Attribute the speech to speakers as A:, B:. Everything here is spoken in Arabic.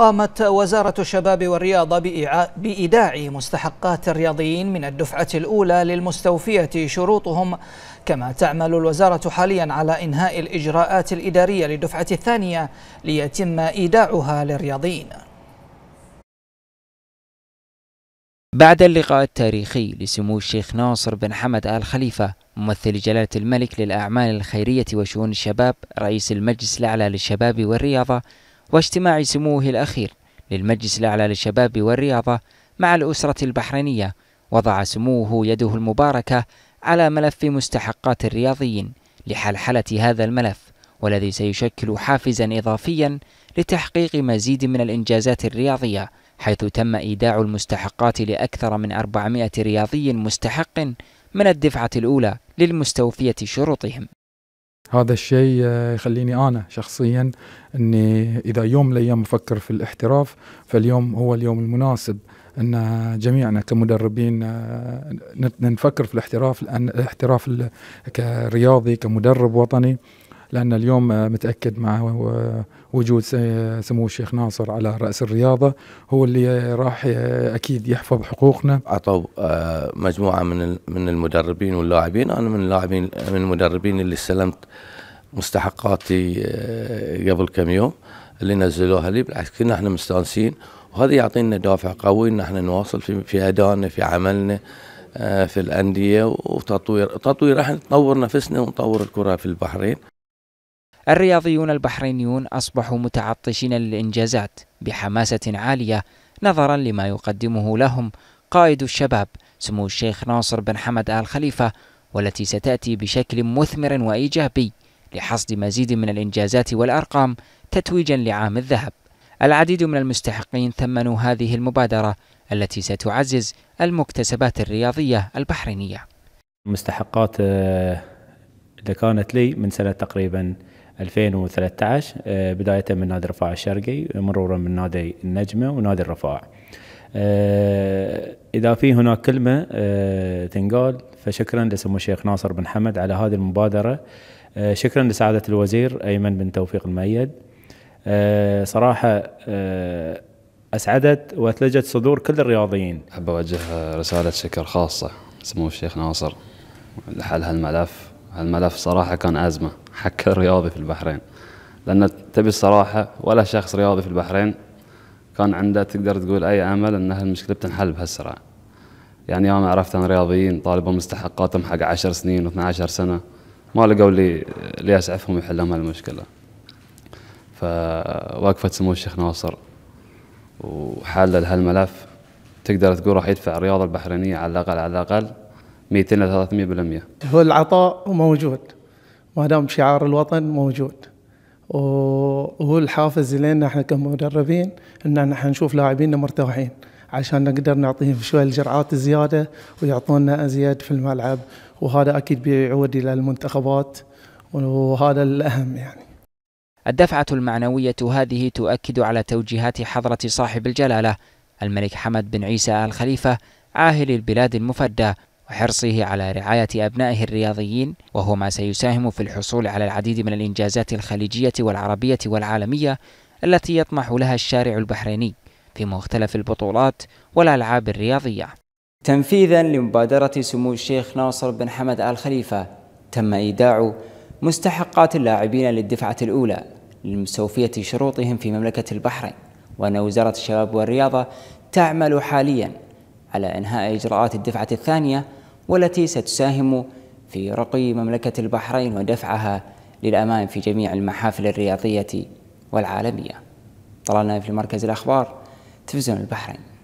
A: قامت وزارة الشباب والرياضة بإيداع مستحقات الرياضيين من الدفعة الأولى للمستوفية شروطهم كما تعمل الوزارة حاليا على إنهاء الإجراءات الإدارية للدفعة الثانية ليتم إيداعها
B: للرياضيين
A: بعد اللقاء التاريخي لسمو الشيخ ناصر بن حمد آل خليفة ممثل جلالة الملك للأعمال الخيرية وشؤون الشباب رئيس المجلس الأعلى للشباب والرياضة واجتماع سموه الأخير للمجلس الأعلى للشباب والرياضة مع الأسرة البحرينية وضع سموه يده المباركة على ملف مستحقات الرياضيين لحلحلة هذا الملف والذي سيشكل حافزا إضافيا لتحقيق مزيد من الإنجازات الرياضية حيث تم إيداع المستحقات لأكثر من 400 رياضي مستحق من الدفعة الأولى للمستوفية شروطهم هذا الشيء آه، يخليني انا شخصيا اني اذا يوم من الايام افكر في الاحتراف فاليوم هو اليوم المناسب ان جميعنا كمدربين آه، نفكر في الاحتراف لان الاحتراف كرياضي كمدرب وطني لأن اليوم آه، متأكد مع وجود سمو الشيخ ناصر على رأس الرياضة هو اللي راح آه، أكيد يحفظ حقوقنا أعطوا آه، مجموعة من من المدربين واللاعبين أنا من اللاعبين من المدربين اللي استلمت مستحقاتي قبل كم يوم اللي نزلوها لي بالعكس كنا احنا مستانسين وهذا يعطينا دافع قوي ان احنا نواصل في في ادائنا في عملنا في الانديه وتطوير تطوير احنا نطور نفسنا ونطور الكره في البحرين الرياضيون البحرينيون أصبحوا متعطشين للإنجازات بحماسة عالية نظرا لما يقدمه لهم قائد الشباب سمو الشيخ ناصر بن حمد آل خليفة والتي ستأتي بشكل مثمر وإيجابي لحصد مزيد من الإنجازات والأرقام تتويجا لعام الذهب العديد من المستحقين ثمنوا هذه المبادرة التي ستعزز المكتسبات الرياضية البحرينية المستحقات آه، إذا كانت لي من سنة تقريبا 2013 آه، بداية من نادي الرفاع الشرقي مرورا من نادي النجمة ونادي الرفاع آه، إذا في هناك كلمة آه، تنقال فشكرا لسمو الشيخ ناصر بن حمد على هذه المبادرة شكرا لسعادة الوزير أيمن بن توفيق المؤيد صراحة
B: أسعدت وأثلجت صدور كل الرياضيين أحب أوجه رسالة شكر خاصة سمو الشيخ ناصر لحل هالملف هالملف صراحة كان أزمة حق الرياضي في البحرين لأن تبي الصراحة ولا شخص رياضي في البحرين كان عنده تقدر تقول أي أمل أن هالمشكلة بتنحل بهالسرعة يعني يوم عرفت أن رياضيين طالبوا مستحقاتهم حق 10 سنين و12 سنة ما لقوا اللي اللي يسعفهم يحلهم لهم هالمشكلة فوقفة سمو الشيخ ناصر وحلل هالملف تقدر تقول راح يدفع الرياضة البحرينية على الأقل على الأقل 200 ل 300% هو العطاء موجود ما دام شعار الوطن موجود وهو الحافز لنا احنا كمدربين ان احنا نشوف لاعبينا مرتاحين عشان نقدر نعطيهم شوي الجرعات الزياده ويعطونا ازيد في الملعب وهذا اكيد بيعود الى المنتخبات وهذا الاهم يعني.
A: الدفعه المعنويه هذه تؤكد على توجيهات حضره صاحب الجلاله الملك حمد بن عيسى ال خليفه عاهل البلاد المفدى وحرصه على رعاية أبنائه الرياضيين وهو ما سيساهم في الحصول على العديد من الإنجازات الخليجية والعربية والعالمية التي يطمح لها الشارع البحريني في مختلف البطولات والألعاب الرياضية تنفيذا لمبادرة سمو الشيخ ناصر بن حمد آل خليفة تم إيداع مستحقات اللاعبين للدفعة الأولى لمستوفية شروطهم في مملكة البحرين وأن وزارة الشباب والرياضة تعمل حاليا على إنهاء إجراءات الدفعة الثانية والتي ستساهم في رقي مملكة البحرين ودفعها للأمام في جميع المحافل الرياضية والعالمية طلعنا
B: في مركز الأخبار تلفزيون البحرين